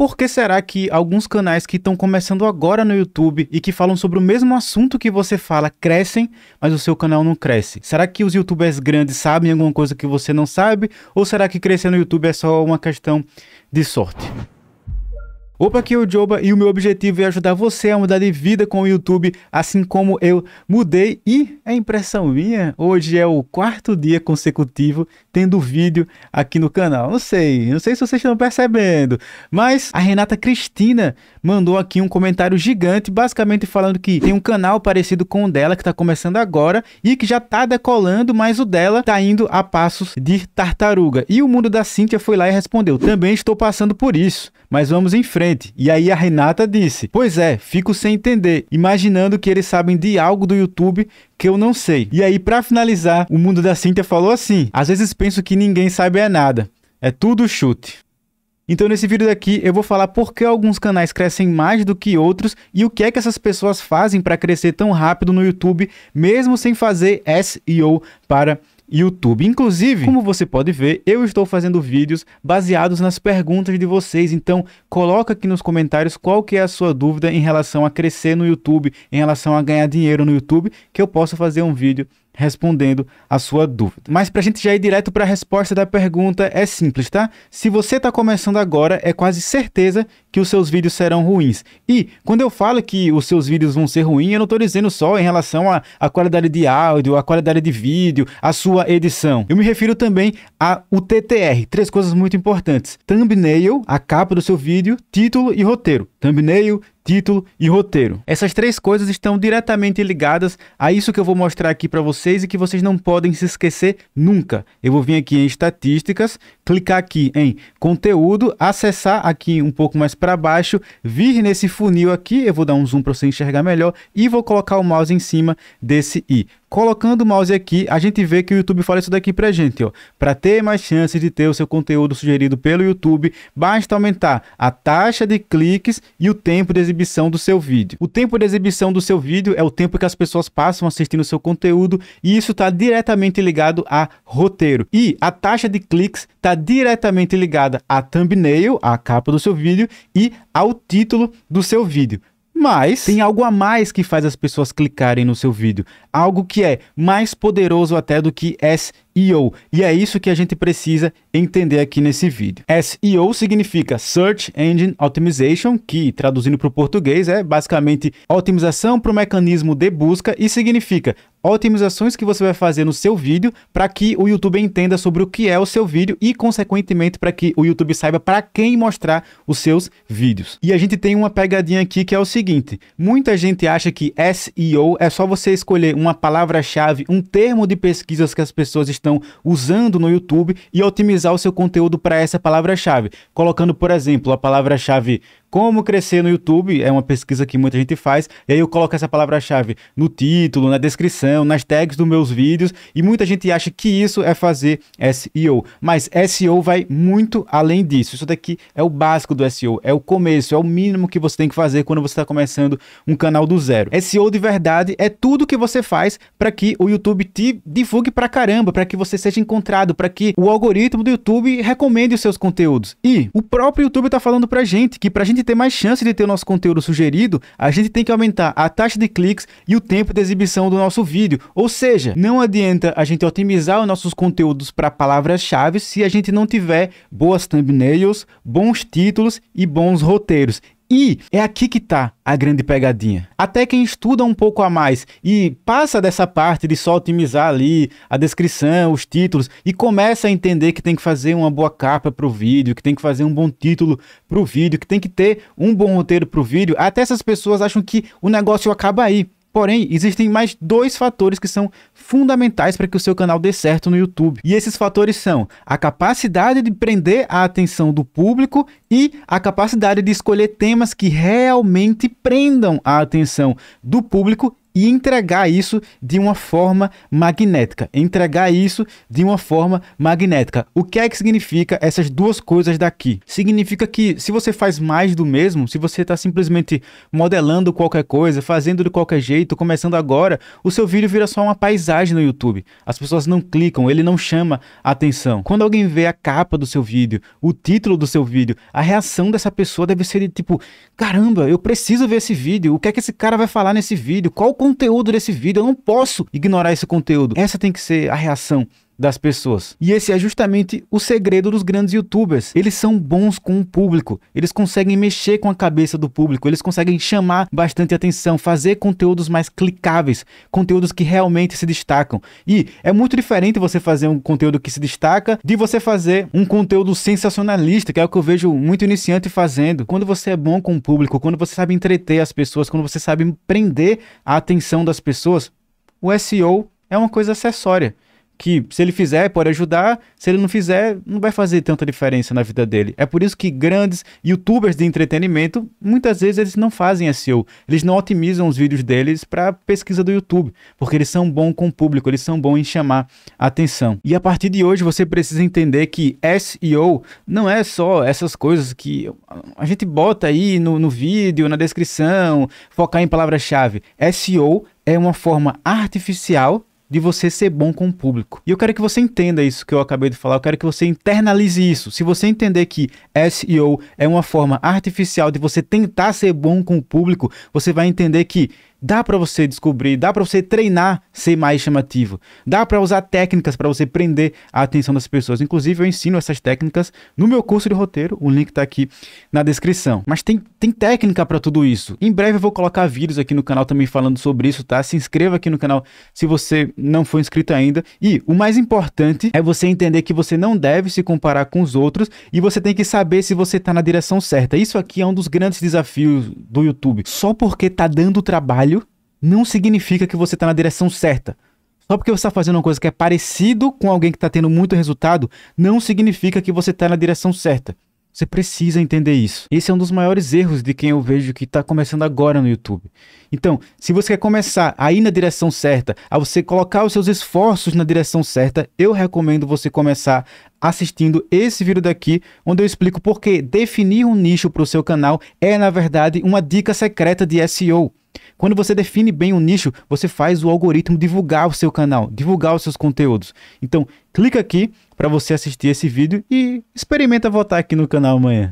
Por que será que alguns canais que estão começando agora no YouTube e que falam sobre o mesmo assunto que você fala crescem, mas o seu canal não cresce? Será que os youtubers grandes sabem alguma coisa que você não sabe? Ou será que crescer no YouTube é só uma questão de sorte? Opa, aqui é o Joba e o meu objetivo é ajudar você a mudar de vida com o YouTube, assim como eu mudei. E é impressão minha, hoje é o quarto dia consecutivo tendo vídeo aqui no canal. Não sei, não sei se vocês estão percebendo, mas a Renata Cristina mandou aqui um comentário gigante, basicamente falando que tem um canal parecido com o dela que está começando agora e que já está decolando, mas o dela está indo a passos de tartaruga. E o mundo da Cíntia foi lá e respondeu: Também estou passando por isso, mas vamos em frente. E aí a Renata disse: Pois é, fico sem entender, imaginando que eles sabem de algo do YouTube que eu não sei. E aí, para finalizar, o mundo da Cíntia falou assim: Às vezes penso que ninguém sabe é nada. É tudo chute. Então nesse vídeo daqui eu vou falar por que alguns canais crescem mais do que outros e o que é que essas pessoas fazem para crescer tão rápido no YouTube, mesmo sem fazer SEO para YouTube. Inclusive, como você pode ver, eu estou fazendo vídeos baseados nas perguntas de vocês. Então, coloca aqui nos comentários qual que é a sua dúvida em relação a crescer no YouTube, em relação a ganhar dinheiro no YouTube, que eu possa fazer um vídeo respondendo a sua dúvida. Mas para a gente já ir direto para a resposta da pergunta, é simples, tá? Se você está começando agora, é quase certeza que os seus vídeos serão ruins. E quando eu falo que os seus vídeos vão ser ruins, eu não estou dizendo só em relação à qualidade de áudio, à qualidade de vídeo, à sua edição. Eu me refiro também ao TTR, três coisas muito importantes. Thumbnail, a capa do seu vídeo, título e roteiro. Thumbnail, título e roteiro. Essas três coisas estão diretamente ligadas a isso que eu vou mostrar aqui para vocês e que vocês não podem se esquecer nunca. Eu vou vir aqui em estatísticas, clicar aqui em conteúdo, acessar aqui um pouco mais para baixo, vir nesse funil aqui, eu vou dar um zoom para você enxergar melhor e vou colocar o mouse em cima desse i. Colocando o mouse aqui, a gente vê que o YouTube fala isso daqui para gente, ó. Para ter mais chances de ter o seu conteúdo sugerido pelo YouTube, basta aumentar a taxa de cliques e o tempo de exibição do seu vídeo. O tempo de exibição do seu vídeo é o tempo que as pessoas passam assistindo o seu conteúdo e isso está diretamente ligado a roteiro. E a taxa de cliques está diretamente ligada à thumbnail, à capa do seu vídeo e ao título do seu vídeo. Mas tem algo a mais que faz as pessoas clicarem no seu vídeo, algo que é mais poderoso até do que SEO SEO. E é isso que a gente precisa entender aqui nesse vídeo. SEO significa Search Engine Optimization, que traduzindo para o português é basicamente otimização para o mecanismo de busca e significa otimizações que você vai fazer no seu vídeo para que o YouTube entenda sobre o que é o seu vídeo e, consequentemente, para que o YouTube saiba para quem mostrar os seus vídeos. E a gente tem uma pegadinha aqui que é o seguinte: muita gente acha que SEO é só você escolher uma palavra-chave, um termo de pesquisas que as pessoas estão usando no YouTube e otimizar o seu conteúdo para essa palavra-chave, colocando, por exemplo, a palavra-chave como crescer no YouTube é uma pesquisa que muita gente faz, e aí eu coloco essa palavra-chave no título, na descrição, nas tags dos meus vídeos, e muita gente acha que isso é fazer SEO. Mas SEO vai muito além disso. Isso daqui é o básico do SEO, é o começo, é o mínimo que você tem que fazer quando você está começando um canal do zero. SEO de verdade é tudo que você faz para que o YouTube te divulgue para caramba, para que você seja encontrado, para que o algoritmo do YouTube recomende os seus conteúdos. E o próprio YouTube está falando a gente que para gente gente ter mais chance de ter o nosso conteúdo sugerido, a gente tem que aumentar a taxa de cliques e o tempo de exibição do nosso vídeo. Ou seja, não adianta a gente otimizar os nossos conteúdos para palavras-chave se a gente não tiver boas thumbnails, bons títulos e bons roteiros. E é aqui que está a grande pegadinha. Até quem estuda um pouco a mais e passa dessa parte de só otimizar ali a descrição, os títulos e começa a entender que tem que fazer uma boa capa para o vídeo, que tem que fazer um bom título para o vídeo, que tem que ter um bom roteiro para o vídeo, até essas pessoas acham que o negócio acaba aí. Porém, existem mais dois fatores que são fundamentais para que o seu canal dê certo no YouTube. E esses fatores são a capacidade de prender a atenção do público e a capacidade de escolher temas que realmente prendam a atenção do público e entregar isso de uma forma magnética. Entregar isso de uma forma magnética. O que é que significa essas duas coisas daqui? Significa que se você faz mais do mesmo, se você está simplesmente modelando qualquer coisa, fazendo de qualquer jeito, começando agora, o seu vídeo vira só uma paisagem no YouTube. As pessoas não clicam, ele não chama atenção. Quando alguém vê a capa do seu vídeo, o título do seu vídeo, a reação dessa pessoa deve ser de tipo: caramba, eu preciso ver esse vídeo. O que é que esse cara vai falar nesse vídeo? Qual o conteúdo desse vídeo, eu não posso ignorar esse conteúdo. Essa tem que ser a reação das pessoas. E esse é justamente o segredo dos grandes youtubers. Eles são bons com o público, eles conseguem mexer com a cabeça do público, eles conseguem chamar bastante atenção, fazer conteúdos mais clicáveis, conteúdos que realmente se destacam. E é muito diferente você fazer um conteúdo que se destaca de você fazer um conteúdo sensacionalista, que é o que eu vejo muito iniciante fazendo. Quando você é bom com o público, quando você sabe entreter as pessoas, quando você sabe prender a atenção das pessoas, o SEO é uma coisa acessória que se ele fizer, pode ajudar, se ele não fizer, não vai fazer tanta diferença na vida dele. É por isso que grandes youtubers de entretenimento, muitas vezes eles não fazem SEO, eles não otimizam os vídeos deles para pesquisa do YouTube, porque eles são bons com o público, eles são bons em chamar atenção. E a partir de hoje você precisa entender que SEO não é só essas coisas que a gente bota aí no, no vídeo, na descrição, focar em palavra-chave. SEO é uma forma artificial de você ser bom com o público. E eu quero que você entenda isso que eu acabei de falar, eu quero que você internalize isso. Se você entender que SEO é uma forma artificial de você tentar ser bom com o público, você vai entender que dá para você descobrir, dá para você treinar ser mais chamativo, dá para usar técnicas para você prender a atenção das pessoas. Inclusive, eu ensino essas técnicas no meu curso de roteiro, o link tá aqui na descrição. Mas tem, tem técnica para tudo isso. Em breve eu vou colocar vídeos aqui no canal também falando sobre isso, tá? Se inscreva aqui no canal se você não for inscrito ainda. E o mais importante é você entender que você não deve se comparar com os outros e você tem que saber se você tá na direção certa. Isso aqui é um dos grandes desafios do YouTube. Só porque tá dando trabalho não significa que você está na direção certa. Só porque você está fazendo uma coisa que é parecido com alguém que está tendo muito resultado, não significa que você está na direção certa. Você precisa entender isso. Esse é um dos maiores erros de quem eu vejo que está começando agora no YouTube. Então, se você quer começar a ir na direção certa, a você colocar os seus esforços na direção certa, eu recomendo você começar assistindo esse vídeo daqui, onde eu explico por que definir um nicho para o seu canal é, na verdade, uma dica secreta de SEO. Quando você define bem um nicho, você faz o algoritmo divulgar o seu canal, divulgar os seus conteúdos. Então, clica aqui para você assistir esse vídeo e experimenta votar aqui no canal amanhã.